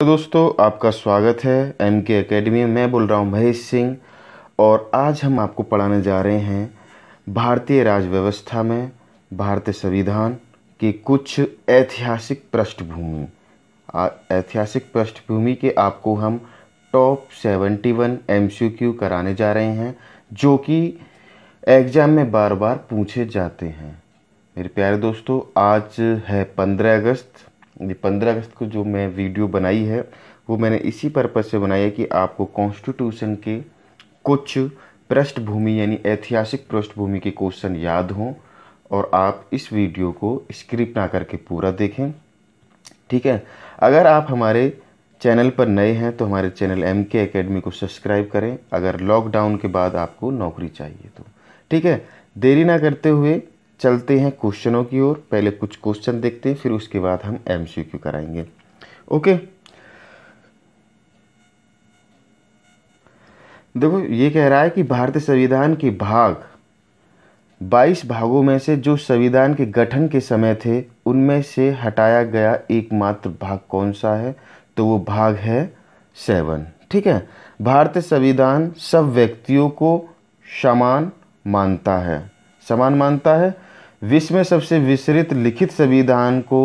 तो दोस्तों आपका स्वागत है एम के अकेडमी में मैं बोल रहा हूँ महेश सिंह और आज हम आपको पढ़ाने जा रहे हैं भारतीय राजव्यवस्था में भारतीय संविधान की कुछ ऐतिहासिक पृष्ठभूमि ऐतिहासिक पृष्ठभूमि के आपको हम टॉप सेवेंटी वन एम कराने जा रहे हैं जो कि एग्ज़ाम में बार बार पूछे जाते हैं मेरे प्यारे दोस्तों आज है पंद्रह अगस्त पंद्रह अगस्त को जो मैं वीडियो बनाई है वो मैंने इसी पर्पज़ से बनाई है कि आपको कॉन्स्टिट्यूशन के कुछ पृष्ठभूमि यानी ऐतिहासिक पृष्ठभूमि के क्वेश्चन याद हों और आप इस वीडियो को स्क्रिप्ट ना करके पूरा देखें ठीक है अगर आप हमारे चैनल पर नए हैं तो हमारे चैनल एम के अकेडमी को सब्सक्राइब करें अगर लॉकडाउन के बाद आपको नौकरी चाहिए तो ठीक है देरी ना करते हुए चलते हैं क्वेश्चनों की ओर पहले कुछ क्वेश्चन देखते हैं फिर उसके बाद हम एम सी क्यू कराएंगे ओके देखो ये कह रहा है कि भारतीय संविधान के भाग 22 भागों में से जो संविधान के गठन के समय थे उनमें से हटाया गया एकमात्र भाग कौन सा है तो वो भाग है सेवन ठीक है भारतीय संविधान सब व्यक्तियों को समान मानता है समान मानता है विश्व में सबसे विस्तृत लिखित संविधान को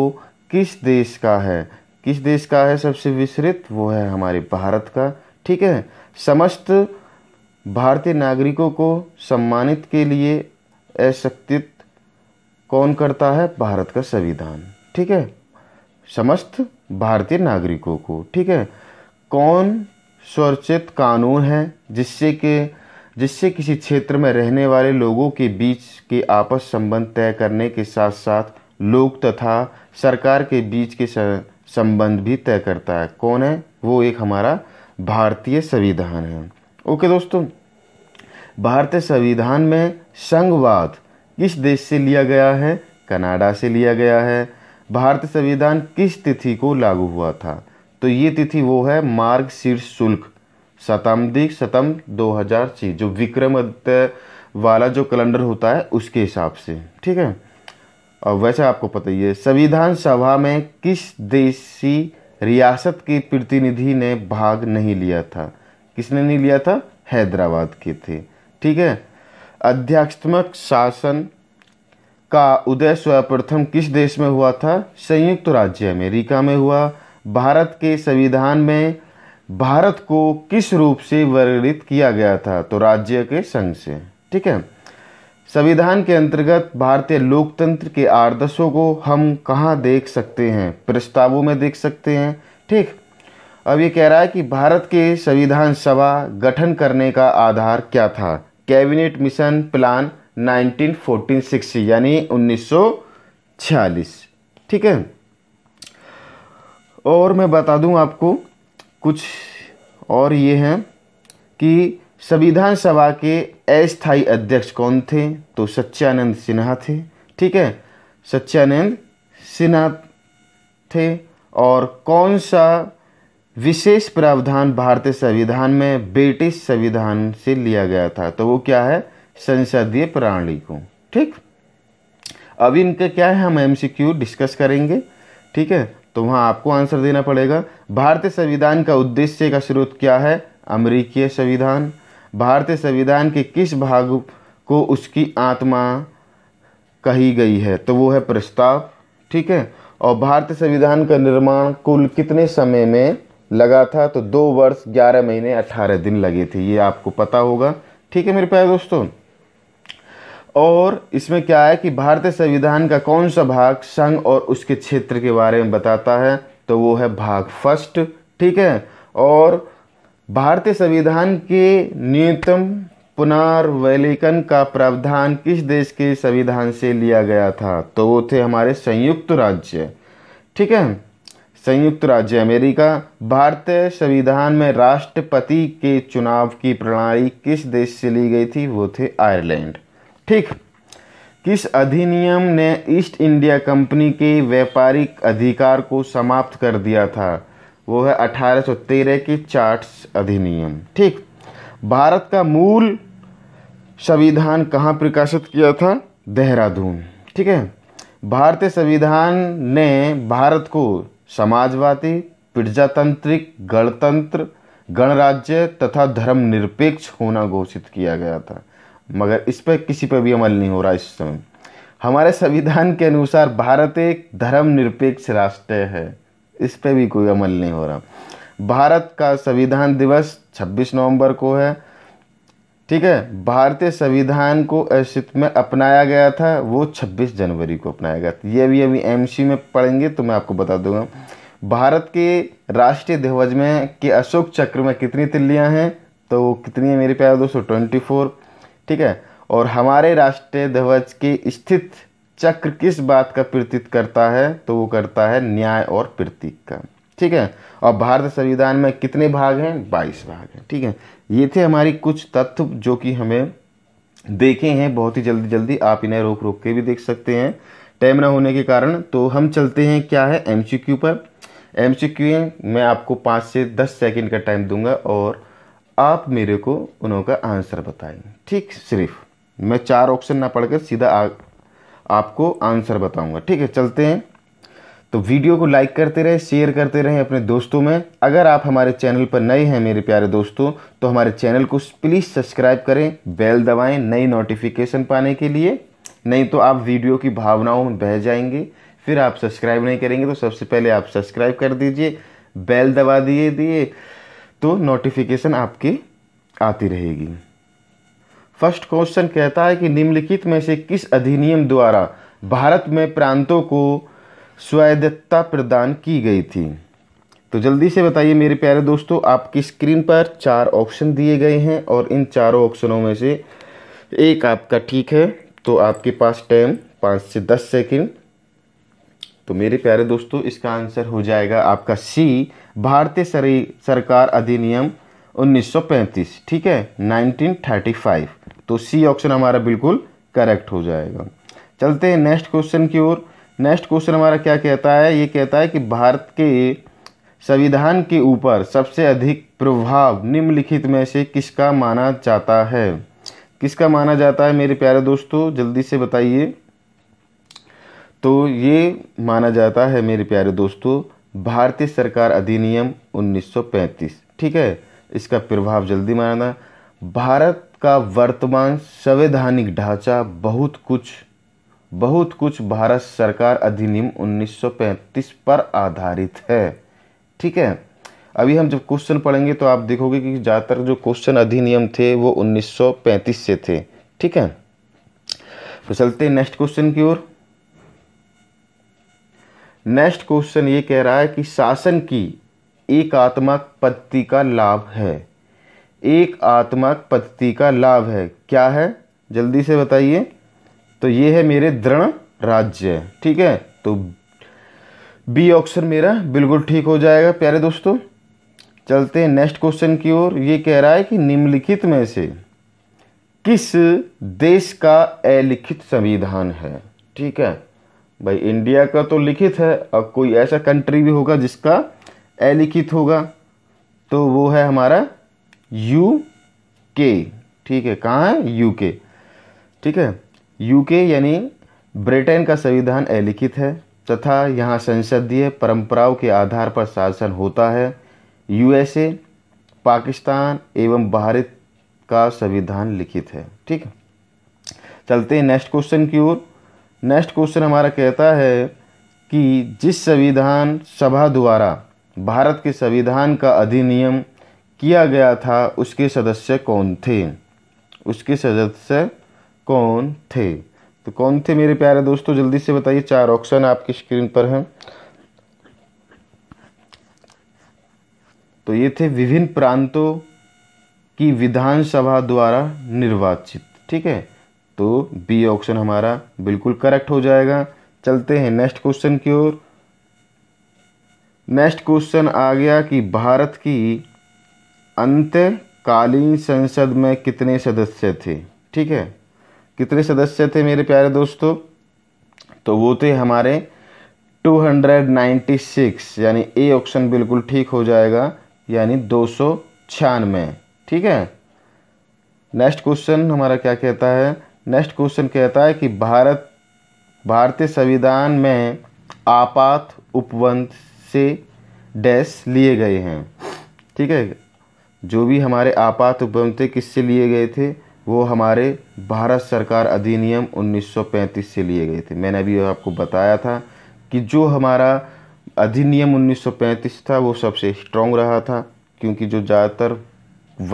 किस देश का है किस देश का है सबसे विस्तृत वो है हमारे भारत का ठीक है समस्त भारतीय नागरिकों को सम्मानित के लिए असक्तित कौन करता है भारत का संविधान ठीक है समस्त भारतीय नागरिकों को ठीक है कौन स्वरचित कानून है जिससे कि जिससे किसी क्षेत्र में रहने वाले लोगों के बीच के आपस संबंध तय करने के साथ साथ लोग तथा सरकार के बीच के संबंध भी तय करता है कौन है वो एक हमारा भारतीय संविधान है ओके दोस्तों भारतीय संविधान में संघवाद किस देश से लिया गया है कनाडा से लिया गया है भारतीय संविधान किस तिथि को लागू हुआ था तो ये तिथि वो है मार्ग शीर्ष शुल्क शताब्दी शतम 2006 जो विक्रमादित्य वाला जो कैलेंडर होता है उसके हिसाब से ठीक है और वैसे आपको पता ही है संविधान सभा में किस देशी रियासत के प्रतिनिधि ने भाग नहीं लिया था किसने नहीं लिया था हैदराबाद के थे ठीक है अध्यक्षत्मक शासन का उदय सर्वप्रथम किस देश में हुआ था संयुक्त राज्य अमेरिका में हुआ भारत के संविधान में भारत को किस रूप से वर्णित किया गया था तो राज्य के संघ से ठीक है संविधान के अंतर्गत भारतीय लोकतंत्र के आदर्शों को हम कहाँ देख सकते हैं प्रस्तावों में देख सकते हैं ठीक अब ये कह रहा है कि भारत के संविधान सभा गठन करने का आधार क्या था कैबिनेट मिशन प्लान 1946 यानी 1946 ठीक है और मैं बता दूं आपको कुछ और ये हैं कि संविधान सभा के अस्थायी अध्यक्ष कौन थे तो सच्चानंद सिन्हा थे ठीक है सच्चानंद सिन्हा थे और कौन सा विशेष प्रावधान भारतीय संविधान में ब्रिटिश संविधान से लिया गया था तो वो क्या है संसदीय प्रणाली को ठीक अब इनके क्या है हम एमसीक्यू डिस्कस करेंगे ठीक है तो वहाँ आपको आंसर देना पड़ेगा भारतीय संविधान का उद्देश्य का स्रोत क्या है अमरीकीय संविधान भारतीय संविधान के किस भाग को उसकी आत्मा कही गई है तो वो है प्रस्ताव ठीक है और भारतीय संविधान का निर्माण कुल कितने समय में लगा था तो दो वर्ष ग्यारह महीने अट्ठारह दिन लगे थे ये आपको पता होगा ठीक है मेरे प्यारे दोस्तों और इसमें क्या है कि भारतीय संविधान का कौन सा भाग संघ और उसके क्षेत्र के बारे में बताता है तो वो है भाग फर्स्ट ठीक है और भारतीय संविधान के न्यूनतम पुनर्वैलिकन का प्रावधान किस देश के संविधान से लिया गया था तो वो थे हमारे संयुक्त राज्य ठीक है संयुक्त राज्य अमेरिका भारतीय संविधान में राष्ट्रपति के चुनाव की प्रणाली किस देश से ली गई थी वो थे आयरलैंड ठीक किस अधिनियम ने ईस्ट इंडिया कंपनी के व्यापारिक अधिकार को समाप्त कर दिया था वो है 1813 के चार्ट्स अधिनियम ठीक भारत का मूल संविधान कहाँ प्रकाशित किया था देहरादून ठीक है भारतीय संविधान ने भारत को समाजवादी प्रजातांत्रिक गणतंत्र गणराज्य तथा धर्मनिरपेक्ष होना घोषित किया गया था मगर इस पर किसी पर भी अमल नहीं हो रहा इस समय हमारे संविधान के अनुसार भारत एक धर्मनिरपेक्ष राष्ट्र है इस पर भी कोई अमल नहीं हो रहा भारत का संविधान दिवस 26 नवंबर को है ठीक है भारतीय संविधान को अस्तित्व में अपनाया गया था वो 26 जनवरी को अपनाया गया था ये भी अभी एम में पढ़ेंगे तो मैं आपको बता दूंगा भारत के राष्ट्रीय ध्वज में के अशोक चक्र में कितनी तिल्लियाँ हैं तो कितनी है मेरे प्यारे दोस्तों ट्वेंटी फोर ठीक है और हमारे राष्ट्रीय ध्वज की स्थित चक्र किस बात का प्रतीत करता है तो वो करता है न्याय और प्रतीक का ठीक है और भारत संविधान में कितने भाग हैं बाईस भाग हैं ठीक है ये थे हमारी कुछ तत्व जो कि हमें देखे हैं बहुत ही जल्दी जल्दी आप इन्हें रोक रोक के भी देख सकते हैं टाइम ना होने के कारण तो हम चलते हैं क्या है एम पर एम मैं आपको पाँच से दस सेकेंड का टाइम दूंगा और आप मेरे को उनका आंसर बताएं ठीक सिर्फ मैं चार ऑप्शन ना पढ़कर सीधा आ, आपको आंसर बताऊंगा ठीक है चलते हैं तो वीडियो को लाइक करते रहें शेयर करते रहें अपने दोस्तों में अगर आप हमारे चैनल पर नए हैं मेरे प्यारे दोस्तों तो हमारे चैनल को प्लीज़ सब्सक्राइब करें बेल दबाएं नई नोटिफिकेशन पाने के लिए नहीं तो आप वीडियो की भावनाओं में बह जाएंगे फिर आप सब्सक्राइब नहीं करेंगे तो सबसे पहले आप सब्सक्राइब कर दीजिए बेल दबा दिए दिए तो नोटिफिकेशन आपकी आती रहेगी फर्स्ट क्वेश्चन कहता है कि निम्नलिखित में से किस अधिनियम द्वारा भारत में प्रांतों को स्वायत्तता प्रदान की गई थी तो जल्दी से बताइए मेरे प्यारे दोस्तों आपकी स्क्रीन पर चार ऑप्शन दिए गए हैं और इन चारों ऑप्शनों में से एक आपका ठीक है तो आपके पास टाइम पाँच से दस सेकंड तो मेरे प्यारे दोस्तों इसका आंसर हो जाएगा आपका सी भारतीय सरकार अधिनियम 1935 ठीक है 1935 तो सी ऑप्शन हमारा बिल्कुल करेक्ट हो जाएगा चलते हैं नेक्स्ट क्वेश्चन की ओर नेक्स्ट क्वेश्चन हमारा क्या कहता है ये कहता है कि भारत के संविधान के ऊपर सबसे अधिक प्रभाव निम्नलिखित में से किसका माना जाता है किसका माना जाता है मेरे प्यारे दोस्तों जल्दी से बताइए तो ये माना जाता है मेरे प्यारे दोस्तों भारतीय सरकार अधिनियम 1935 ठीक है इसका प्रभाव जल्दी माना भारत का वर्तमान संवैधानिक ढांचा बहुत कुछ बहुत कुछ भारत सरकार अधिनियम 1935 पर आधारित है ठीक है अभी हम जब क्वेश्चन पढ़ेंगे तो आप देखोगे कि ज़्यादातर जो क्वेश्चन अधिनियम थे वो 1935 से थे ठीक है तो चलते नेक्स्ट क्वेश्चन की ओर नेक्स्ट क्वेश्चन ये कह रहा है कि शासन की एक आत्मा पद्धति का लाभ है एक आत्मक पद्धति का लाभ है क्या है जल्दी से बताइए तो ये है मेरे दृढ़ राज्य ठीक है तो बी ऑप्शन मेरा बिल्कुल ठीक हो जाएगा प्यारे दोस्तों चलते हैं नेक्स्ट क्वेश्चन की ओर ये कह रहा है कि निम्नलिखित में से किस देश का अलिखित संविधान है ठीक है भाई इंडिया का तो लिखित है अब कोई ऐसा कंट्री भी होगा जिसका अलिखित होगा तो वो है हमारा यू के ठीक है कहाँ है यू के ठीक है यू के यानी ब्रिटेन का संविधान अलिखित है तथा यहाँ संसदीय परंपराओं के आधार पर शासन होता है यूएसए पाकिस्तान एवं भारत का संविधान लिखित है ठीक है चलते हैं नेक्स्ट क्वेश्चन की ओर नेक्स्ट क्वेश्चन हमारा कहता है कि जिस संविधान सभा द्वारा भारत के संविधान का अधिनियम किया गया था उसके सदस्य कौन थे उसके सदस्य कौन थे तो कौन थे मेरे प्यारे दोस्तों जल्दी से बताइए चार ऑप्शन आपकी स्क्रीन पर हैं तो ये थे विभिन्न प्रांतों की विधानसभा द्वारा निर्वाचित ठीक है तो बी ऑप्शन हमारा बिल्कुल करेक्ट हो जाएगा चलते हैं नेक्स्ट क्वेश्चन की ओर नेक्स्ट क्वेश्चन आ गया कि भारत की अंतकालीन संसद में कितने सदस्य थे ठीक है कितने सदस्य थे मेरे प्यारे दोस्तों तो वो थे हमारे 296 यानी ए ऑप्शन बिल्कुल ठीक हो जाएगा यानी दो ठीक है नेक्स्ट क्वेश्चन हमारा क्या कहता है नेक्स्ट क्वेश्चन कहता है कि भारत भारतीय संविधान में आपात उपवंत से डैश लिए गए हैं ठीक है जो भी हमारे आपात उपवंत थे किससे लिए गए थे वो हमारे भारत सरकार अधिनियम 1935 से लिए गए थे मैंने अभी आपको बताया था कि जो हमारा अधिनियम 1935 था वो सबसे स्ट्रॉन्ग रहा था क्योंकि जो ज़्यादातर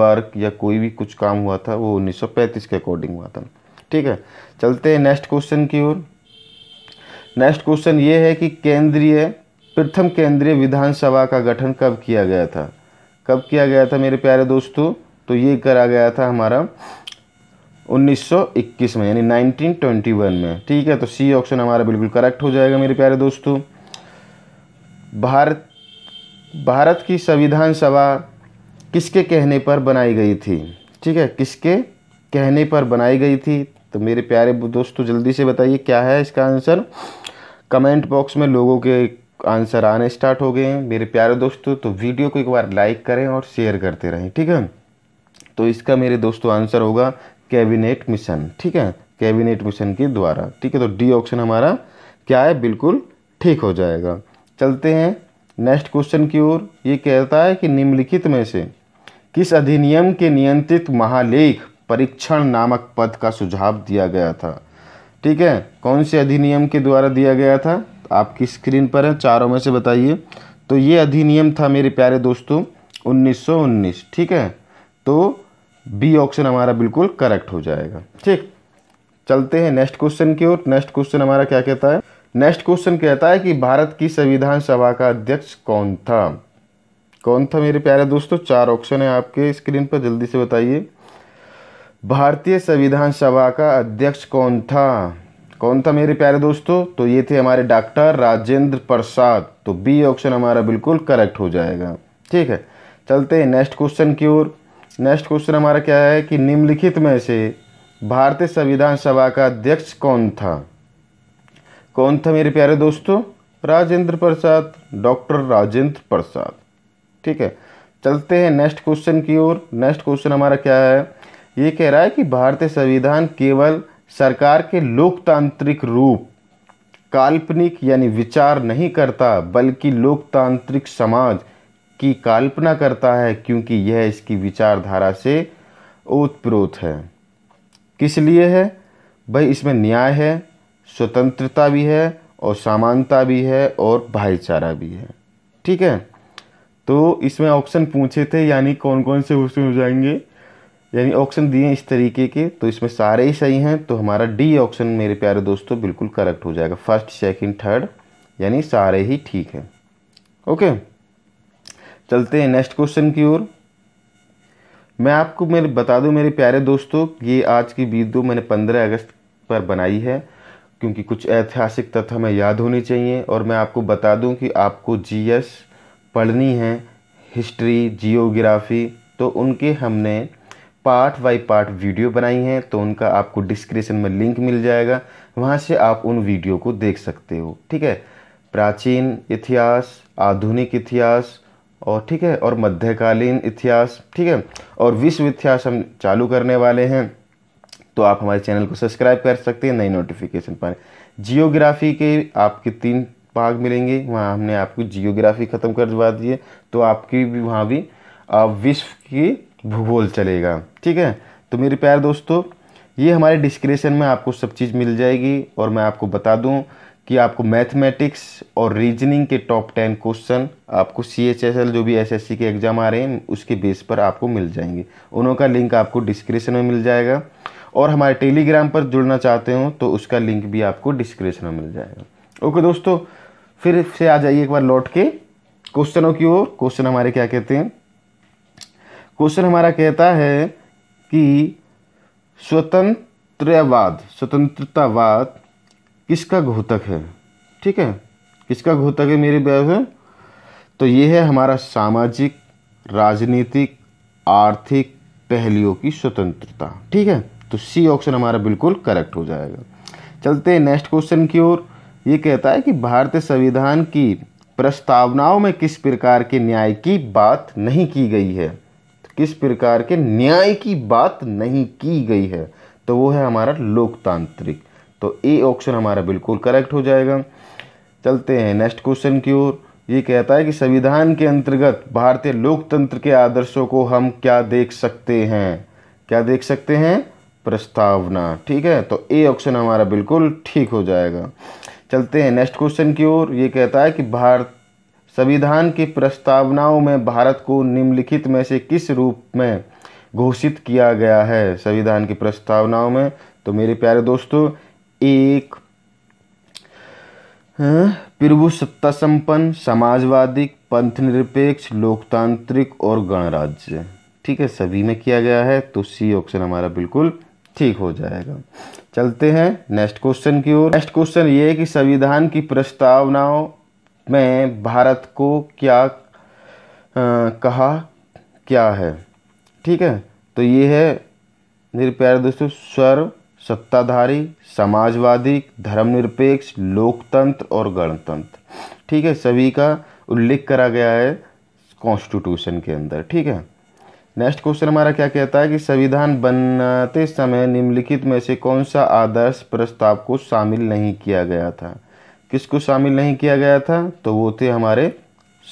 वर्क या कोई भी कुछ काम हुआ था वो 1935 के अकॉर्डिंग हुआ था ठीक है चलते हैं नेक्स्ट क्वेश्चन की ओर नेक्स्ट क्वेश्चन ये है कि केंद्रीय प्रथम केंद्रीय विधानसभा का गठन कब किया गया था कब किया गया था मेरे प्यारे दोस्तों तो ये करा गया था हमारा 1921 में यानी 1921 में ठीक है तो सी ऑप्शन हमारा बिल्कुल करेक्ट हो जाएगा मेरे प्यारे दोस्तों भारत भारत की संविधान सभा किसके कहने पर बनाई गई थी ठीक है किसके कहने पर बनाई गई थी तो मेरे प्यारे दोस्तों जल्दी से बताइए क्या है इसका आंसर कमेंट बॉक्स में लोगों के आंसर आने स्टार्ट हो गए हैं मेरे प्यारे दोस्तों तो वीडियो को एक बार लाइक करें और शेयर करते रहें ठीक है तो इसका मेरे दोस्तों आंसर होगा कैबिनेट मिशन ठीक है कैबिनेट मिशन के द्वारा ठीक है तो डी ऑप्शन हमारा क्या है बिल्कुल ठीक हो जाएगा चलते हैं नेक्स्ट क्वेश्चन की ओर ये कहता है कि निम्नलिखित में से किस अधिनियम के नियंत्रित महालेख परीक्षण नामक पद का सुझाव दिया गया था ठीक है कौन से अधिनियम के द्वारा दिया गया था आपकी स्क्रीन पर है चारों में से बताइए तो ये अधिनियम था मेरे प्यारे दोस्तों 1919 ठीक है तो बी ऑप्शन हमारा बिल्कुल करेक्ट हो जाएगा ठीक चलते हैं नेक्स्ट क्वेश्चन की ओर नेक्स्ट क्वेश्चन हमारा क्या कहता है नेक्स्ट क्वेश्चन कहता है कि भारत की संविधान सभा का अध्यक्ष कौन था कौन था मेरे प्यारे दोस्तों चार ऑप्शन है आपके स्क्रीन पर जल्दी से बताइए भारतीय संविधान सभा का अध्यक्ष कौन था कौन था मेरे प्यारे दोस्तों तो ये थे हमारे डॉक्टर राजेंद्र प्रसाद तो बी ऑप्शन हमारा बिल्कुल करेक्ट हो जाएगा ठीक है चलते हैं नेक्स्ट क्वेश्चन की ओर नेक्स्ट क्वेश्चन हमारा क्या है कि निम्नलिखित में से भारतीय संविधान सभा का अध्यक्ष कौन था कौन था मेरे प्यारे दोस्तों राजेंद्र प्रसाद डॉक्टर राजेंद्र प्रसाद ठीक है चलते हैं नेक्स्ट क्वेश्चन की ओर नेक्स्ट क्वेश्चन हमारा क्या है ये कह रहा है कि भारतीय संविधान केवल सरकार के लोकतांत्रिक रूप काल्पनिक यानी विचार नहीं करता बल्कि लोकतांत्रिक समाज की कल्पना करता है क्योंकि यह इसकी विचारधारा से ओतप्रोत है किस लिए है भाई इसमें न्याय है स्वतंत्रता भी है और समानता भी है और भाईचारा भी है ठीक है तो इसमें ऑप्शन पूछे थे यानी कौन कौन से उसमें हो जाएंगे यानी ऑप्शन दिए इस तरीके के तो इसमें सारे ही सही हैं तो हमारा डी ऑप्शन मेरे प्यारे दोस्तों बिल्कुल करेक्ट हो जाएगा फर्स्ट सेकंड थर्ड यानी सारे ही ठीक हैं ओके चलते हैं नेक्स्ट क्वेश्चन की ओर मैं आपको मेरे बता दूं मेरे प्यारे दोस्तों ये आज की वीडियो तो मैंने पंद्रह अगस्त पर बनाई है क्योंकि कुछ ऐतिहासिक तथ्य हमें याद होने चाहिए और मैं आपको बता दूँ कि आपको जी पढ़नी है हिस्ट्री जियोग्राफी तो उनके हमने पार्ट बाई पार्ट वीडियो बनाई हैं तो उनका आपको डिस्क्रिप्शन में लिंक मिल जाएगा वहाँ से आप उन वीडियो को देख सकते हो ठीक है प्राचीन इतिहास आधुनिक इतिहास और ठीक है और मध्यकालीन इतिहास ठीक है और विश्व इतिहास हम चालू करने वाले हैं तो आप हमारे चैनल को सब्सक्राइब कर सकते हैं नई नोटिफिकेशन पर जियोग्राफी के आपके तीन भाग मिलेंगे वहाँ हमने आपको जियोग्राफी ख़त्म करवा दी है तो आपकी भी वहाँ भी विश्व की भूगोल चलेगा ठीक है तो मेरे प्यार दोस्तों ये हमारे डिस्क्रिप्शन में आपको सब चीज़ मिल जाएगी और मैं आपको बता दूं कि आपको मैथमेटिक्स और रीजनिंग के टॉप टेन क्वेश्चन आपको सी एच एस एल जो भी एस एस सी के एग्ज़ाम आ रहे हैं उसके बेस पर आपको मिल जाएंगे उनका लिंक आपको डिस्क्रिप्शन में मिल जाएगा और हमारे टेलीग्राम पर जुड़ना चाहते हो तो उसका लिंक भी आपको डिस्क्रिप्शन में मिल जाएगा ओके दोस्तों फिर से आ जाइए एक बार लौट के क्वेश्चनों की ओर क्वेश्चन हमारे क्या कहते हैं क्वेश्चन हमारा कहता है कि स्वतंत्रवाद स्वतंत्रतावाद किसका घोतक है ठीक है किसका घोतक है मेरे बहुत तो ये है हमारा सामाजिक राजनीतिक आर्थिक पहलुओं की स्वतंत्रता ठीक है तो सी ऑप्शन हमारा बिल्कुल करेक्ट हो जाएगा चलते हैं नेक्स्ट क्वेश्चन की ओर ये कहता है कि भारतीय संविधान की प्रस्तावनाओं में किस प्रकार के न्याय की बात नहीं की गई है किस प्रकार के न्याय की बात नहीं की गई है तो वो है हमारा लोकतांत्रिक तो ए ऑप्शन हमारा बिल्कुल करेक्ट हो जाएगा चलते हैं नेक्स्ट क्वेश्चन की ओर ये कहता है कि संविधान के अंतर्गत भारतीय लोकतंत्र के आदर्शों को हम क्या देख सकते हैं क्या देख सकते हैं प्रस्तावना ठीक है तो ए ऑप्शन हमारा बिल्कुल ठीक हो जाएगा चलते हैं नेक्स्ट क्वेश्चन की ओर ये कहता है कि भारत संविधान की प्रस्तावनाओं में भारत को निम्नलिखित में से किस रूप में घोषित किया गया है संविधान की प्रस्तावनाओं में तो मेरे प्यारे दोस्तों एक प्रभु सत्ता संपन्न समाजवादी पंथ निरपेक्ष लोकतांत्रिक और गणराज्य ठीक है सभी में किया गया है तो सी ऑप्शन हमारा बिल्कुल ठीक हो जाएगा चलते हैं नेक्स्ट क्वेश्चन की ओर नेक्स्ट क्वेश्चन ये है कि संविधान की प्रस्तावनाओं में भारत को क्या आ, कहा क्या है ठीक है तो ये है मेरे प्यारे दोस्तों स्वर सत्ताधारी समाजवादी धर्मनिरपेक्ष लोकतंत्र और गणतंत्र ठीक है सभी का उल्लेख करा गया है कॉन्स्टिट्यूशन के अंदर ठीक है नेक्स्ट क्वेश्चन हमारा क्या कहता है कि संविधान बनाते समय निम्नलिखित में से कौन सा आदर्श प्रस्ताव को शामिल नहीं किया गया था किसको शामिल नहीं किया गया था तो वो थे हमारे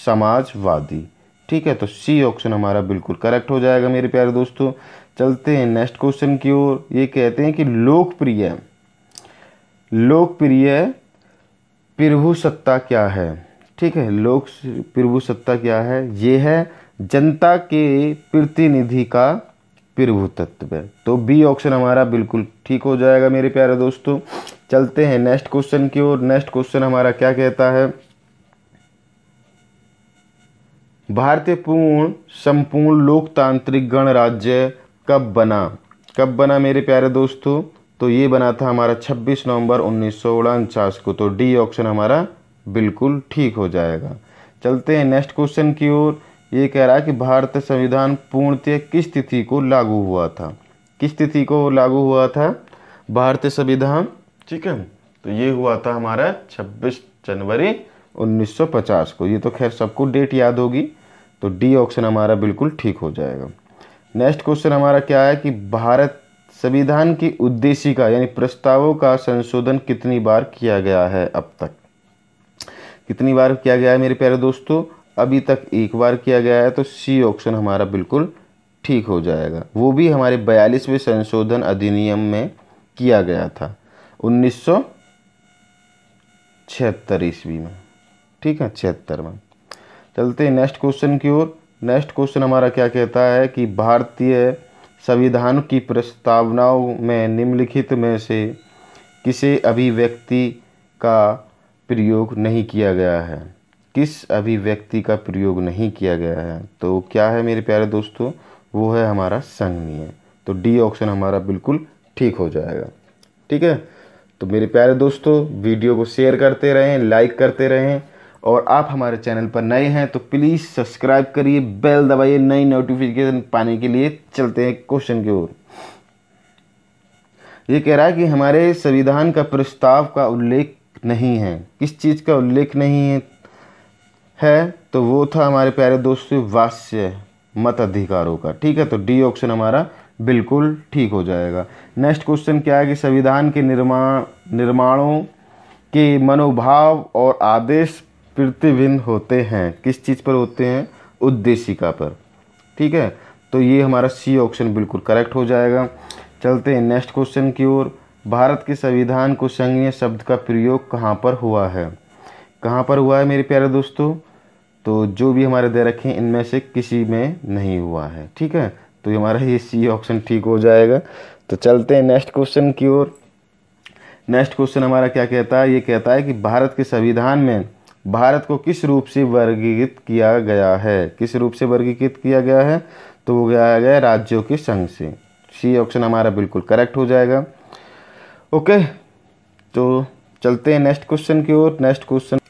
समाजवादी ठीक है तो सी ऑप्शन हमारा बिल्कुल करेक्ट हो जाएगा मेरे प्यारे दोस्तों चलते हैं नेक्स्ट क्वेश्चन की ओर ये कहते हैं कि लोकप्रिय लोकप्रिय प्रभु सत्ता क्या है ठीक है लोक प्रभु सत्ता क्या है ये है जनता के प्रतिनिधि का प्रभु तत्व तो बी ऑप्शन हमारा बिल्कुल ठीक हो जाएगा मेरे प्यारे दोस्तों चलते हैं नेक्स्ट क्वेश्चन की ओर नेक्स्ट क्वेश्चन हमारा क्या कहता है भारतीय पूर्ण संपूर्ण लोकतांत्रिक गणराज्य कब बना कब बना मेरे प्यारे दोस्तों तो ये बना था हमारा 26 नवंबर उन्नीस को तो डी ऑप्शन हमारा बिल्कुल ठीक हो जाएगा चलते हैं नेक्स्ट क्वेश्चन की ओर ये कह रहा है कि भारत संविधान पूर्णतः किस तिथि को लागू हुआ था किस तिथि को लागू हुआ था भारतीय संविधान ठीक है तो ये हुआ था हमारा 26 जनवरी 1950 को ये तो खैर सबको डेट याद होगी तो डी ऑप्शन हमारा बिल्कुल ठीक हो जाएगा नेक्स्ट क्वेश्चन हमारा क्या है कि भारत संविधान की उद्देश्य का यानी प्रस्तावों का संशोधन कितनी बार किया गया है अब तक कितनी बार किया गया है मेरे प्यारे दोस्तों अभी तक एक बार किया गया है तो सी ऑप्शन हमारा बिल्कुल ठीक हो जाएगा वो भी हमारे बयालीसवें संशोधन अधिनियम में किया गया था उन्नीस सौ छिहत्तर ईस्वी में ठीक है छिहत्तर में चलते हैं नेक्स्ट क्वेश्चन की ओर नेक्स्ट क्वेश्चन हमारा क्या कहता है कि भारतीय संविधान की प्रस्तावनाओं में निम्नलिखित में से किसे अभिव्यक्ति का प्रयोग नहीं किया गया है किस अभिव्यक्ति का प्रयोग नहीं किया गया है तो क्या है मेरे प्यारे दोस्तों वो है हमारा संघनीय तो डी ऑप्शन हमारा बिल्कुल ठीक हो जाएगा ठीक है तो मेरे प्यारे दोस्तों वीडियो को शेयर करते रहें लाइक करते रहें और आप हमारे चैनल पर नए हैं तो प्लीज़ सब्सक्राइब करिए बेल दबाइए नई नोटिफिकेशन पाने के लिए चलते हैं क्वेश्चन की ओर ये कह रहा है कि हमारे संविधान का प्रस्ताव का उल्लेख नहीं है किस चीज़ का उल्लेख नहीं है है तो वो था हमारे प्यारे दोस्तों वास्य मत अधिकारों का ठीक है तो डी ऑप्शन हमारा बिल्कुल ठीक हो जाएगा नेक्स्ट क्वेश्चन क्या है कि संविधान के निर्माण निर्माणों के मनोभाव और आदेश प्रतिभिन्न होते हैं किस चीज़ पर होते हैं उद्देशिका पर ठीक है तो ये हमारा सी ऑप्शन बिल्कुल करेक्ट हो जाएगा चलते हैं नेक्स्ट क्वेश्चन की ओर भारत के संविधान को संज्ञेय शब्द का प्रयोग कहाँ पर हुआ है कहाँ पर हुआ है मेरे प्यारे दोस्तों तो जो भी हमारे दे रखे हैं इनमें से किसी में नहीं हुआ है ठीक है तो ये हमारा ये सी ऑप्शन ठीक हो जाएगा तो चलते हैं नेक्स्ट क्वेश्चन की ओर नेक्स्ट क्वेश्चन हमारा क्या कहता है ये कहता है कि भारत के संविधान में भारत को किस रूप से वर्गीकृत किया गया है किस रूप से वर्गीकृत किया गया है तो वो गया गया राज्यों के संघ से सी ऑप्शन हमारा बिल्कुल करेक्ट हो जाएगा ओके तो चलते हैं नेक्स्ट क्वेश्चन की ओर नेक्स्ट क्वेश्चन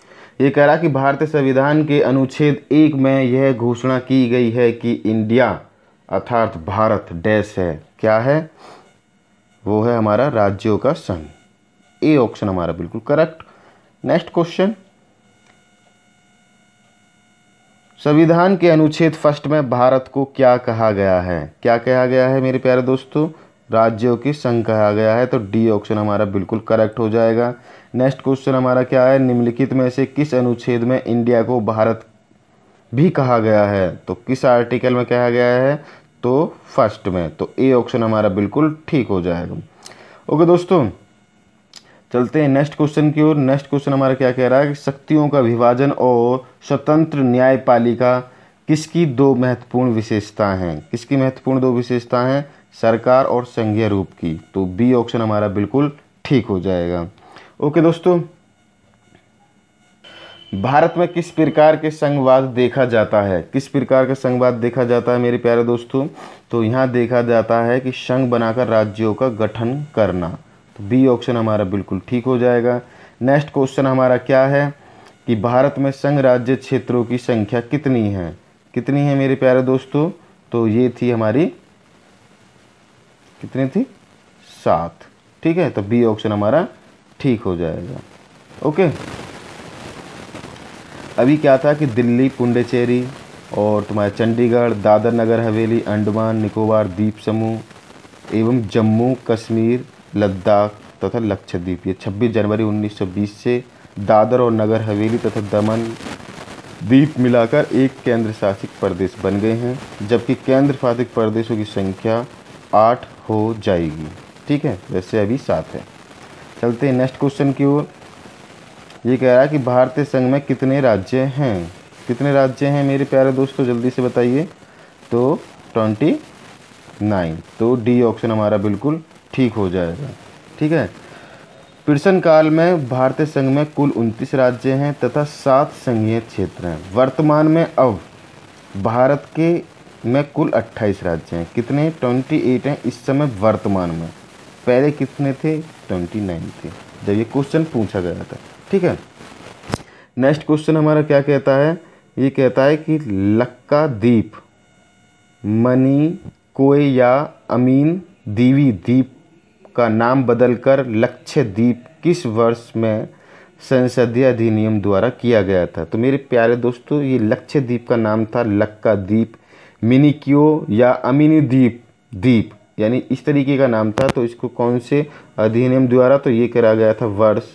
ये कह रहा कि भारतीय संविधान के अनुच्छेद एक में यह घोषणा की गई है कि इंडिया अर्थात भारत डैश है क्या है वो है हमारा राज्यों का संघ ए ऑप्शन हमारा बिल्कुल करेक्ट नेक्स्ट क्वेश्चन संविधान के अनुच्छेद फर्स्ट में भारत को क्या कहा गया है क्या कहा गया है मेरे प्यारे दोस्तों राज्यों की संघ कहा गया है तो डी ऑप्शन हमारा बिल्कुल करेक्ट हो जाएगा नेक्स्ट क्वेश्चन हमारा क्या है निम्नलिखित में से किस अनुच्छेद में इंडिया को भारत भी कहा गया है तो किस आर्टिकल में कहा गया है तो फर्स्ट में तो ए ऑप्शन हमारा बिल्कुल ठीक हो जाएगा ओके दोस्तों चलते हैं नेक्स्ट क्वेश्चन की ओर नेक्स्ट क्वेश्चन हमारा क्या कह रहा है कि शक्तियों का विभाजन और स्वतंत्र न्यायपालिका किसकी दो महत्वपूर्ण विशेषता हैं किसकी महत्वपूर्ण दो विशेषता हैं सरकार और संघीय रूप की तो बी ऑप्शन हमारा बिल्कुल ठीक हो जाएगा ओके दोस्तों भारत में किस प्रकार के संघवाद देखा जाता है किस प्रकार का संघवाद देखा जाता है मेरे प्यारे दोस्तों तो यहाँ देखा जाता है कि संघ बनाकर राज्यों का गठन करना तो बी ऑप्शन हमारा बिल्कुल ठीक हो जाएगा नेक्स्ट क्वेश्चन हमारा क्या है कि भारत में संघ राज्य क्षेत्रों की संख्या कितनी है कितनी है मेरे प्यारे दोस्तों तो ये थी हमारी कितनी थी सात ठीक है तो बी ऑप्शन हमारा ठीक हो जाएगा ओके अभी क्या था कि दिल्ली पुंडेचेरी और तुम्हारे चंडीगढ़ दादर नगर हवेली अंडमान निकोबार द्वीप समूह एवं जम्मू कश्मीर लद्दाख तथा लक्षद्वीप ये 26 जनवरी 1920 से दादर और नगर हवेली तथा दमन द्वीप मिलाकर एक केंद्र शासित प्रदेश बन गए हैं जबकि केंद्र शासित प्रदेशों की संख्या आठ हो जाएगी ठीक है वैसे अभी सात है चलते हैं नेक्स्ट क्वेश्चन की ओर ये कह रहा है कि भारतीय संघ में कितने राज्य हैं कितने राज्य हैं मेरे प्यारे दोस्तों जल्दी से बताइए तो ट्वेंटी नाइन तो डी ऑप्शन हमारा बिल्कुल ठीक हो जाएगा ठीक है पिटसन काल में भारतीय संघ में कुल उनतीस राज्य हैं तथा सात संघीय क्षेत्र हैं वर्तमान में अब भारत के में कुल अट्ठाईस राज्य हैं कितने ट्वेंटी एट हैं इस समय वर्तमान में पहले कितने थे ट्वेंटी नाइन थे जब ये क्वेश्चन पूछा गया था ठीक है नेक्स्ट क्वेश्चन हमारा क्या कहता है ये कहता है कि लक्का दीप मनी कोय या अमीन दीवी द्वीप का नाम बदलकर लक्षद्वीप किस वर्ष में संसदीय अधिनियम द्वारा किया गया था तो मेरे प्यारे दोस्तों ये लक्षद्वीप का नाम था लक्का द्वीप मिनिक्यो या अमीनी द्वीप द्वीप यानी इस तरीके का नाम था तो इसको कौन से अधिनियम द्वारा तो ये करा गया था वर्ष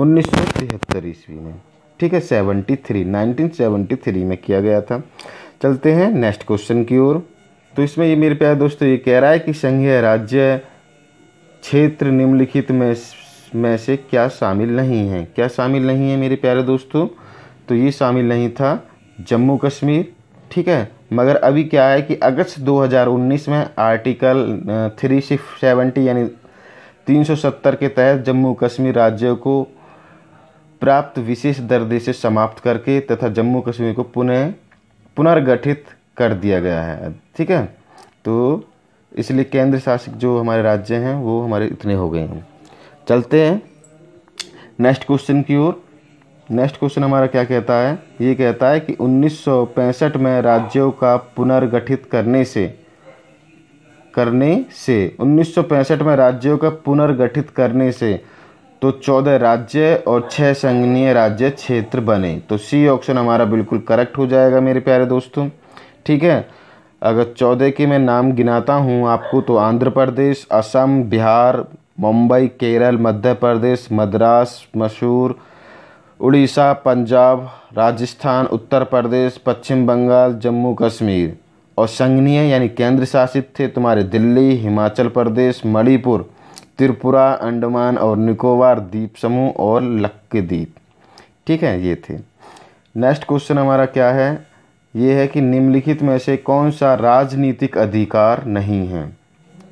उन्नीस सौ तिहत्तर ईस्वी में ठीक है seventy three nineteen seventy three में किया गया था चलते हैं नेक्स्ट क्वेश्चन की ओर तो इसमें ये मेरे प्यारे दोस्तों ये कह रहा है कि संघीय राज्य क्षेत्र निम्नलिखित में में से क्या शामिल नहीं है क्या शामिल नहीं है मेरे प्यारे दोस्तों तो ये शामिल नहीं था जम्मू कश्मीर ठीक है मगर अभी क्या है कि अगस्त 2019 में आर्टिकल थ्री सिक्स सेवेंटी यानी 370 के तहत जम्मू कश्मीर राज्य को प्राप्त विशेष दर्जे से समाप्त करके तथा जम्मू कश्मीर को पुनः पुनर्गठित कर दिया गया है ठीक है तो इसलिए केंद्र शासित जो हमारे राज्य हैं वो हमारे इतने हो गए हैं चलते हैं नेक्स्ट क्वेश्चन की ओर नेक्स्ट क्वेश्चन हमारा क्या कहता है ये कहता है कि 1965 में राज्यों का पुनर्गठित करने से करने से 1965 में राज्यों का पुनर्गठित करने से तो चौदह राज्य और छः संघनीय राज्य क्षेत्र बने तो सी ऑप्शन हमारा बिल्कुल करेक्ट हो जाएगा मेरे प्यारे दोस्तों ठीक है अगर चौदह के मैं नाम गिनाता हूँ आपको तो आंध्र प्रदेश असम बिहार मुंबई केरल मध्य प्रदेश मद्रास मशहूर उड़ीसा पंजाब राजस्थान उत्तर प्रदेश पश्चिम बंगाल जम्मू कश्मीर और संघनीय यानी केंद्र शासित थे तुम्हारे दिल्ली हिमाचल प्रदेश मणिपुर त्रिपुरा अंडमान और निकोबार द्वीप समूह और लक्षद्वीप ठीक है ये थे नेक्स्ट क्वेश्चन हमारा क्या है ये है कि निम्नलिखित में से कौन सा राजनीतिक अधिकार नहीं है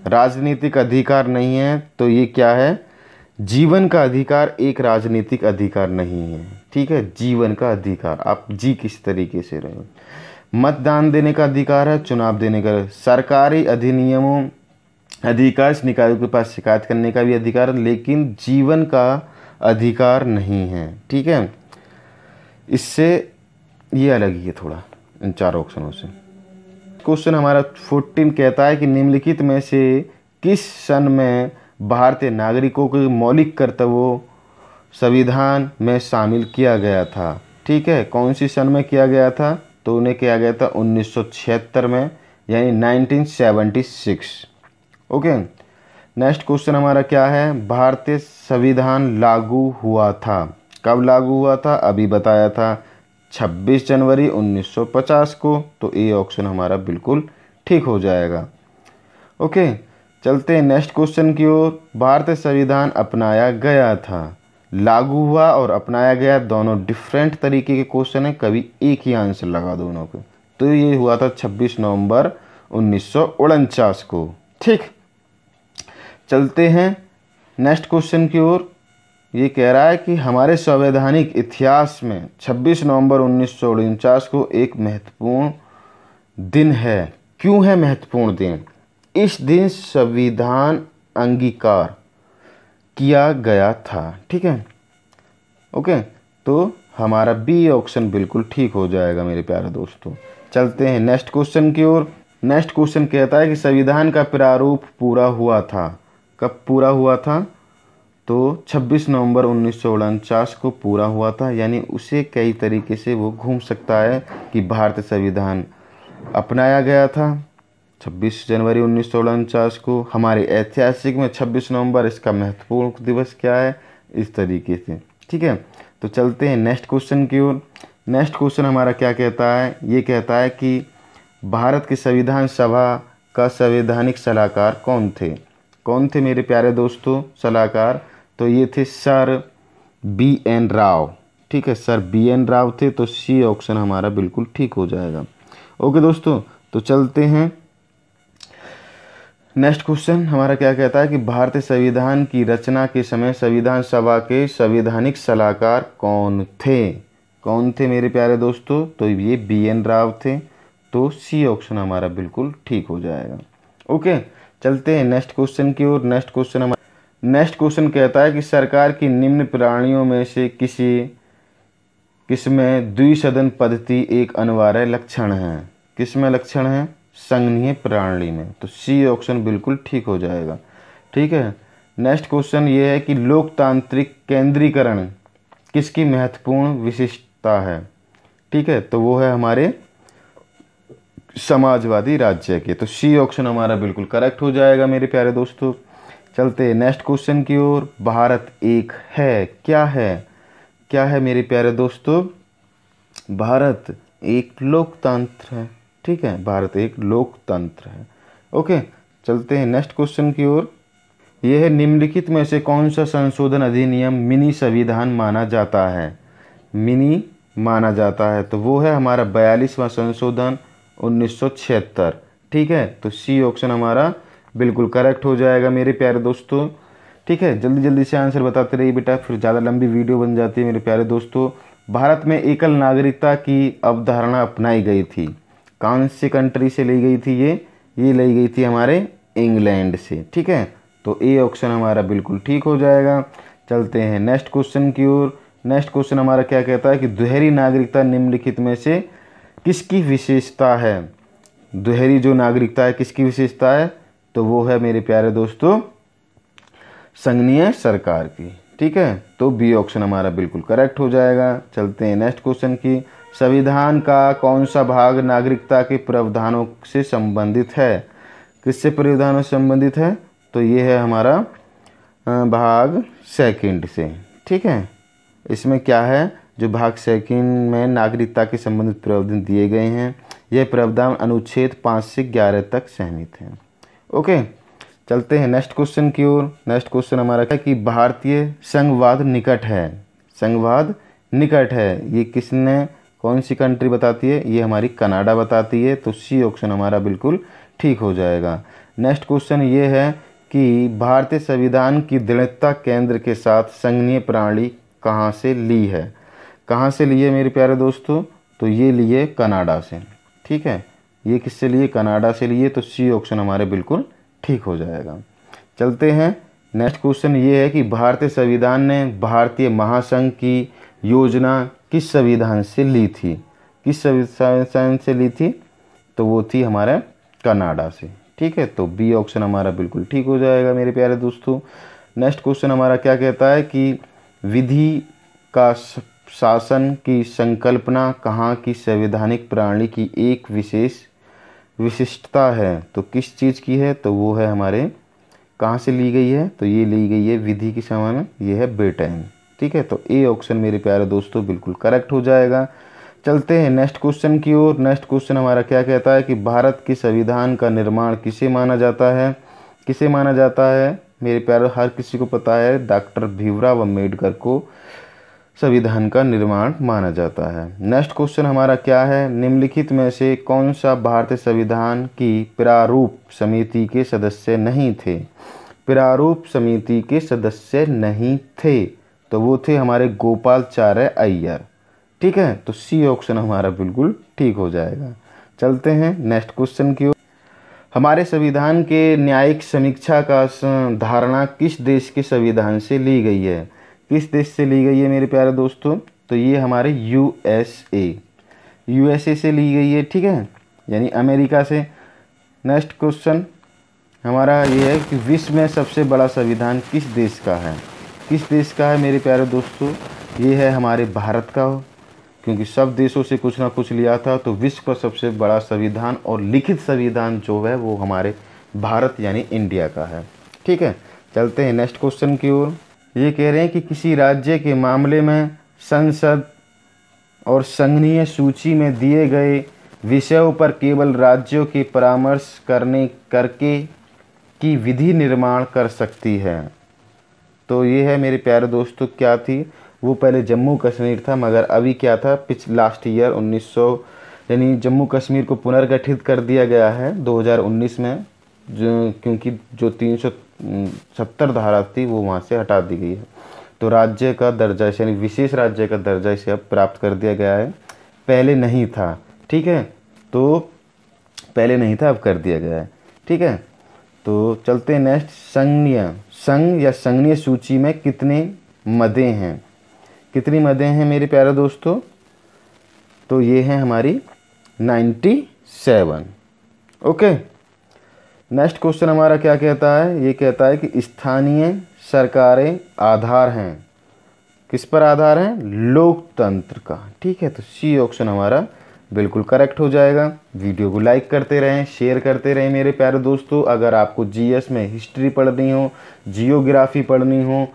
राजनीतिक अधिकार नहीं है तो ये क्या है जीवन का अधिकार एक राजनीतिक अधिकार नहीं है ठीक है जीवन का अधिकार आप जी किस तरीके से रहे मतदान देने का अधिकार है चुनाव देने का सरकारी अधिनियमों अधिकांश निकायों के पास शिकायत करने का भी अधिकार लेकिन जीवन का अधिकार नहीं है ठीक है इससे ये अलग ही है थोड़ा इन चार ऑप्शनों से क्वेश्चन हमारा फोर्टीन कहता है कि निम्नलिखित में से किस सन में भारतीय नागरिकों के मौलिक कर्तव्यों संविधान में शामिल किया गया था ठीक है कौन सी सन में किया गया था तो उन्हें किया गया था 1976 में यानी 1976 ओके नेक्स्ट क्वेश्चन हमारा क्या है भारतीय संविधान लागू हुआ था कब लागू हुआ था अभी बताया था 26 जनवरी 1950 को तो ए ऑप्शन हमारा बिल्कुल ठीक हो जाएगा ओके चलते हैं नेक्स्ट क्वेश्चन की ओर भारतीय संविधान अपनाया गया था लागू हुआ और अपनाया गया दोनों डिफरेंट तरीके के क्वेश्चन हैं कभी एक ही आंसर लगा दोनों को तो ये हुआ था 26 नवंबर उन्नीस को ठीक चलते हैं नेक्स्ट क्वेश्चन की ओर ये कह रहा है कि हमारे संवैधानिक इतिहास में 26 नवंबर उन्नीस को एक महत्वपूर्ण दिन है क्यों है महत्वपूर्ण दिन इस दिन संविधान अंगीकार किया गया था ठीक है ओके तो हमारा बी ऑप्शन बिल्कुल ठीक हो जाएगा मेरे प्यारे दोस्तों चलते हैं नेक्स्ट क्वेश्चन की ओर नेक्स्ट क्वेश्चन कहता है कि संविधान का प्रारूप पूरा हुआ था कब पूरा हुआ था तो 26 नवंबर उन्नीस को पूरा हुआ था यानी उसे कई तरीके से वो घूम सकता है कि भारतीय संविधान अपनाया गया था 26 जनवरी उन्नीस को हमारे ऐतिहासिक में 26 नवंबर इसका महत्वपूर्ण दिवस क्या है इस तरीके से ठीक है तो चलते हैं नेक्स्ट क्वेश्चन की ओर नेक्स्ट क्वेश्चन हमारा क्या कहता है ये कहता है कि भारत की संविधान सभा का संवैधानिक सलाहकार कौन थे कौन थे मेरे प्यारे दोस्तों सलाहकार तो ये थे सर बी एन राव ठीक है सर बी एन राव थे तो सी ऑप्शन हमारा बिल्कुल ठीक हो जाएगा ओके दोस्तों तो चलते हैं नेक्स्ट क्वेश्चन हमारा क्या कहता है कि भारतीय संविधान की रचना के समय संविधान सभा के संवैधानिक सलाहकार कौन थे कौन थे मेरे प्यारे दोस्तों तो ये बी एन राव थे तो सी ऑप्शन हमारा बिल्कुल ठीक हो जाएगा ओके चलते हैं नेक्स्ट क्वेश्चन की ओर नेक्स्ट क्वेश्चन हमारे नेक्स्ट क्वेश्चन कहता है कि सरकार की निम्न प्राणियों में से किसी किसमें द्विसदन पद्धति एक अनिवार्य लक्षण है किसमें लक्षण है संघनीय प्रणाली में तो सी ऑप्शन बिल्कुल ठीक हो जाएगा ठीक है नेक्स्ट क्वेश्चन ये है कि लोकतांत्रिक केंद्रीकरण किसकी महत्वपूर्ण विशिष्टता है ठीक है तो वो है हमारे समाजवादी राज्य के तो सी ऑप्शन हमारा बिल्कुल करेक्ट हो जाएगा मेरे प्यारे दोस्तों चलते नेक्स्ट क्वेश्चन की ओर भारत एक है क्या है क्या है मेरे प्यारे दोस्तों भारत एक लोकतंत्र है ठीक है भारत एक लोकतंत्र है ओके चलते हैं नेक्स्ट क्वेश्चन की ओर यह निम्नलिखित में से कौन सा संशोधन अधिनियम मिनी संविधान माना जाता है मिनी माना जाता है तो वो है हमारा बयालीसवां संशोधन उन्नीस ठीक है तो सी ऑप्शन हमारा बिल्कुल करेक्ट हो जाएगा मेरे प्यारे दोस्तों ठीक है जल्दी जल्दी से आंसर बताते रहिए बेटा फिर ज़्यादा लंबी वीडियो बन जाती है मेरे प्यारे दोस्तों भारत में एकल नागरिकता की अवधारणा अपनाई गई थी कौन से कंट्री से ली गई थी ये ये ली गई थी हमारे इंग्लैंड से ठीक है तो ए ऑप्शन हमारा बिल्कुल ठीक हो जाएगा चलते हैं नेक्स्ट क्वेश्चन की ओर नेक्स्ट क्वेश्चन हमारा क्या कहता है कि दोहरी नागरिकता निम्नलिखित में से किसकी विशेषता है दोहरी जो नागरिकता है किसकी विशेषता है तो वो है मेरे प्यारे दोस्तों संघनीय सरकार की ठीक है तो बी ऑप्शन हमारा बिल्कुल करेक्ट हो जाएगा चलते हैं नेक्स्ट क्वेश्चन की संविधान का कौन सा भाग नागरिकता के प्रावधानों से संबंधित है किससे प्रावधानों से संबंधित है तो ये है हमारा भाग सेकंड से ठीक है इसमें क्या है जो भाग सेकंड में नागरिकता के संबंधित प्रावधान दिए गए हैं यह प्रावधान अनुच्छेद पाँच से ग्यारह तक सहमित हैं ओके चलते हैं नेक्स्ट क्वेश्चन की ओर नेक्स्ट क्वेश्चन हमारा है कि भारतीय संघवाद निकट है संघवाद निकट है ये किसने कौन सी कंट्री बताती है ये हमारी कनाडा बताती है तो सी ऑप्शन हमारा बिल्कुल ठीक हो जाएगा नेक्स्ट क्वेश्चन ये है कि भारतीय संविधान की दृढ़ता केंद्र के साथ संघनीय प्रणाली कहाँ से ली है कहाँ से लिए मेरे प्यारे दोस्तों तो ये लिए कनाडा से ठीक है ये किससे लिए कनाडा से लिए तो सी ऑप्शन हमारे बिल्कुल ठीक हो जाएगा चलते हैं नेक्स्ट क्वेश्चन ये है कि भारतीय संविधान ने भारतीय महासंघ की योजना किस संविधान से ली थी किस संविधान से ली थी तो वो थी हमारे कनाडा से ठीक है तो बी ऑप्शन हमारा बिल्कुल ठीक हो जाएगा मेरे प्यारे दोस्तों नेक्स्ट क्वेश्चन हमारा क्या कहता है कि विधि का शासन की संकल्पना कहाँ की संवैधानिक प्रणाली की एक विशेष विशिष्टता है तो किस चीज़ की है तो वो है हमारे कहाँ से ली गई है तो ये ली गई है विधि की में ये है बेटैन ठीक है तो ए ऑप्शन मेरे प्यारे दोस्तों बिल्कुल करेक्ट हो जाएगा चलते हैं नेक्स्ट क्वेश्चन की ओर नेक्स्ट क्वेश्चन हमारा क्या कहता है कि भारत के संविधान का निर्माण किसे माना जाता है किसे माना जाता है मेरे प्यारे हर किसी को पता है डॉक्टर भीमराव अम्बेडकर को संविधान का निर्माण माना जाता है नेक्स्ट क्वेश्चन हमारा क्या है निम्नलिखित में से कौन सा भारतीय संविधान की प्रारूप समिति के सदस्य नहीं थे प्रारूप समिति के सदस्य नहीं थे तो वो थे हमारे गोपालचार्य अय्यर ठीक है तो सी ऑप्शन हमारा बिल्कुल ठीक हो जाएगा चलते हैं नेक्स्ट क्वेश्चन की ओर हमारे संविधान के न्यायिक समीक्षा का धारणा किस देश के संविधान से ली गई है किस देश से ली गई है मेरे प्यारे दोस्तों तो ये हमारे U S A U S A से ली गई है ठीक है यानी अमेरिका से नेक्स्ट क्वेश्चन हमारा ये है कि विश्व में सबसे बड़ा संविधान किस देश का है किस देश का है मेरे प्यारे दोस्तों ये है हमारे भारत का हो क्योंकि सब देशों से कुछ ना कुछ लिया था तो विश्व का सबसे बड़ा संविधान और लिखित संविधान जो है वो हमारे भारत यानी इंडिया का है ठीक है चलते हैं नेक्स्ट क्वेश्चन की ओर ये कह रहे हैं कि किसी राज्य के मामले में संसद और संघनीय सूची में दिए गए विषयों पर केवल राज्यों के परामर्श करने करके की विधि निर्माण कर सकती है तो ये है मेरे प्यारे दोस्तों क्या थी वो पहले जम्मू कश्मीर था मगर अभी क्या था पिछ लास्ट ईयर 1900 यानी जम्मू कश्मीर को पुनर्गठित कर दिया गया है 2019 में जो क्योंकि जो तीन सत्तर धारा थी वो वहाँ से हटा दी गई है तो राज्य का दर्जा इसे यानी विशेष राज्य का दर्जा इसे अब प्राप्त कर दिया गया है पहले नहीं था ठीक है तो पहले नहीं था अब कर दिया गया है ठीक है तो चलते हैं नेक्स्ट संघनीय संघ या संघनीय सूची में कितने मदें हैं कितनी मदें हैं मेरे प्यारे दोस्तों तो ये हैं हमारी ninety seven okay next question हमारा क्या कहता है ये कहता है कि स्थानीय सरकारें आधार हैं किस पर आधार हैं लोकतंत्र का ठीक है तो सी ऑप्शन हमारा बिल्कुल करेक्ट हो जाएगा वीडियो को लाइक करते रहें शेयर करते रहें मेरे प्यारे दोस्तों अगर आपको जीएस में हिस्ट्री पढ़नी हो जियोग्राफी पढ़नी हो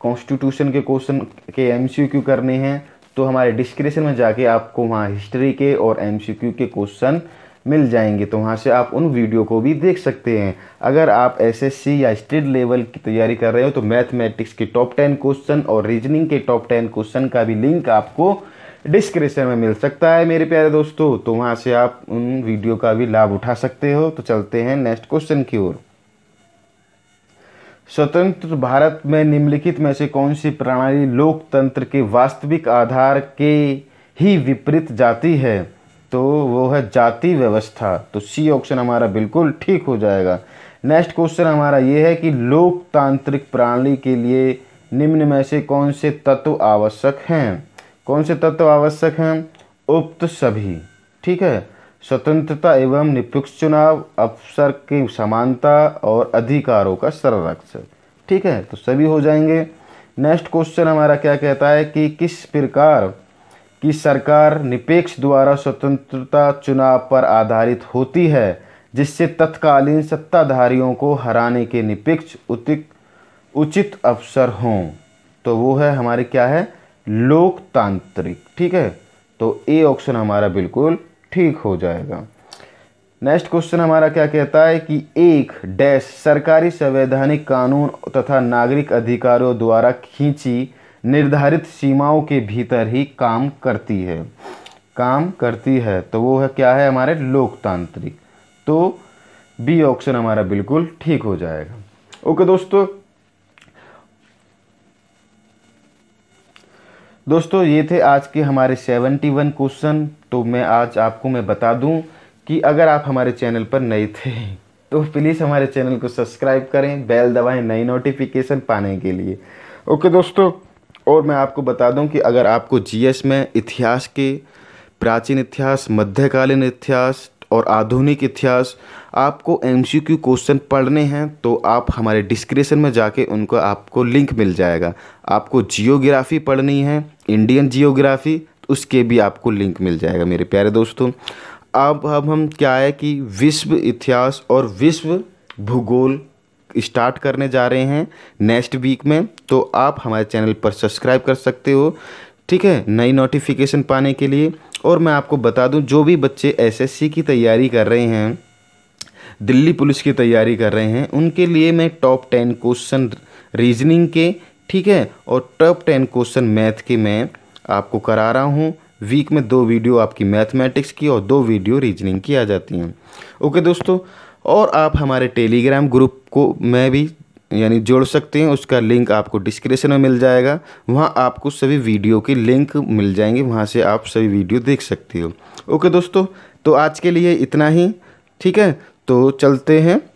कॉन्स्टिट्यूशन के क्वेश्चन के एमसीक्यू करने हैं तो हमारे डिस्क्रिप्शन में जाके आपको वहाँ हिस्ट्री के और एमसीक्यू के क्वेश्चन मिल जाएंगे तो वहाँ से आप उन वीडियो को भी देख सकते हैं अगर आप एसएससी या स्टेट लेवल की तैयारी कर रहे हो तो मैथमेटिक्स के टॉप टेन क्वेश्चन और रीजनिंग के टॉप टेन क्वेश्चन का भी लिंक आपको डिस्क्रिप्शन में मिल सकता है मेरे प्यारे दोस्तों तो वहाँ से आप उन वीडियो का भी लाभ उठा सकते हो तो चलते हैं नेक्स्ट क्वेश्चन की ओर स्वतंत्र भारत में निम्नलिखित में से कौन सी प्रणाली लोकतंत्र के वास्तविक आधार के ही विपरीत जाती है तो वो है जाति व्यवस्था तो सी ऑप्शन हमारा बिल्कुल ठीक हो जाएगा नेक्स्ट क्वेश्चन हमारा ये है कि लोकतांत्रिक प्रणाली के लिए निम्न में से कौन से तत्व आवश्यक हैं कौन से तत्व आवश्यक हैं उक्त सभी ठीक है स्वतंत्रता एवं निपक्ष चुनाव अवसर की समानता और अधिकारों का संरक्षण ठीक है तो सभी हो जाएंगे नेक्स्ट क्वेश्चन हमारा क्या कहता है कि किस प्रकार कि सरकार निपेक्ष द्वारा स्वतंत्रता चुनाव पर आधारित होती है जिससे तत्कालीन सत्ताधारियों को हराने के निपेक्ष उचित अवसर हों तो वो है हमारे क्या है लोकतांत्रिक ठीक है तो ए ऑप्शन हमारा बिल्कुल ठीक हो जाएगा नेक्स्ट क्वेश्चन हमारा क्या कहता है कि एक डैश सरकारी संवैधानिक कानून तथा नागरिक अधिकारों द्वारा खींची निर्धारित सीमाओं के भीतर ही काम करती है काम करती है तो वो है क्या है हमारे लोकतांत्रिक तो बी ऑप्शन हमारा बिल्कुल ठीक हो जाएगा ओके दोस्तों दोस्तों ये थे आज के हमारे 71 क्वेश्चन तो मैं आज आपको मैं बता दूं कि अगर आप हमारे चैनल पर नए थे तो प्लीज़ हमारे चैनल को सब्सक्राइब करें बेल दबाएं नई नोटिफिकेशन पाने के लिए ओके दोस्तों और मैं आपको बता दूं कि अगर आपको जीएस में इतिहास के प्राचीन इतिहास मध्यकालीन इतिहास और आधुनिक इतिहास आपको एमसीक्यू क्वेश्चन पढ़ने हैं तो आप हमारे डिस्क्रिप्शन में जाके उनको आपको लिंक मिल जाएगा आपको जियोग्राफ़ी पढ़नी है इंडियन जियोग्राफ़ी उसके भी आपको लिंक मिल जाएगा मेरे प्यारे दोस्तों अब अब हम क्या है कि विश्व इतिहास और विश्व भूगोल स्टार्ट करने जा रहे हैं नेक्स्ट वीक में तो आप हमारे चैनल पर सब्सक्राइब कर सकते हो ठीक है नई नोटिफिकेशन पाने के लिए और मैं आपको बता दूं जो भी बच्चे एसएससी की तैयारी कर रहे हैं दिल्ली पुलिस की तैयारी कर रहे हैं उनके लिए मैं टॉप टेन क्वेश्चन रीजनिंग के ठीक है और टॉप टेन क्वेश्चन मैथ के मैं आपको करा रहा हूँ वीक में दो वीडियो आपकी मैथमेटिक्स की और दो वीडियो रीजनिंग की आ जाती हैं ओके दोस्तों और आप हमारे टेलीग्राम ग्रुप को मैं भी यानी जोड़ सकते हैं उसका लिंक आपको डिस्क्रिप्शन में मिल जाएगा वहाँ आपको सभी वीडियो के लिंक मिल जाएंगे वहाँ से आप सभी वीडियो देख सकते हो ओके दोस्तों तो आज के लिए इतना ही ठीक है तो चलते हैं